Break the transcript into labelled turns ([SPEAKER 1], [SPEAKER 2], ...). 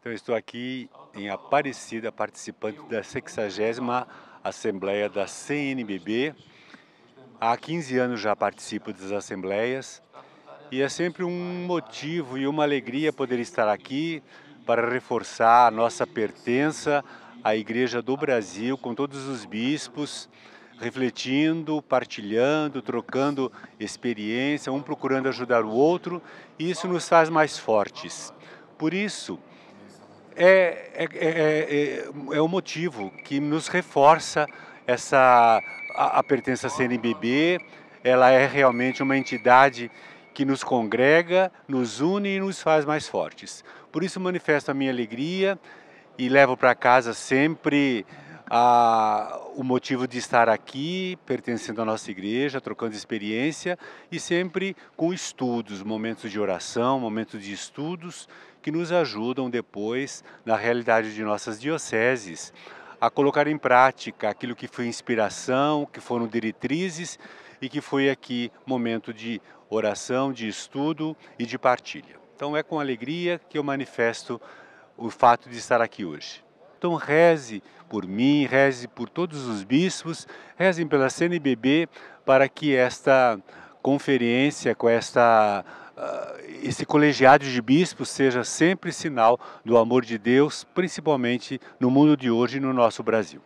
[SPEAKER 1] Então, estou aqui em Aparecida, participante da 60 Assembleia da CNBB. Há 15 anos já participo das assembleias e é sempre um motivo e uma alegria poder estar aqui para reforçar a nossa pertença à Igreja do Brasil, com todos os bispos, refletindo, partilhando, trocando experiência, um procurando ajudar o outro, e isso nos faz mais fortes. Por isso, é é, é, é, é, é o motivo que nos reforça essa a, a pertença à CNBB. Ela é realmente uma entidade que nos congrega, nos une e nos faz mais fortes. Por isso manifesto a minha alegria e levo para casa sempre a, o motivo de estar aqui, pertencendo à nossa igreja, trocando experiência e sempre com estudos, momentos de oração, momentos de estudos que nos ajudam depois na realidade de nossas dioceses a colocar em prática aquilo que foi inspiração, que foram diretrizes e que foi aqui momento de oração, de estudo e de partilha. Então é com alegria que eu manifesto o fato de estar aqui hoje. Então reze por mim, reze por todos os bispos, rezem pela CNBB para que esta conferência, com esta ah, esse colegiado de bispos seja sempre sinal do amor de Deus, principalmente no mundo de hoje e no nosso Brasil.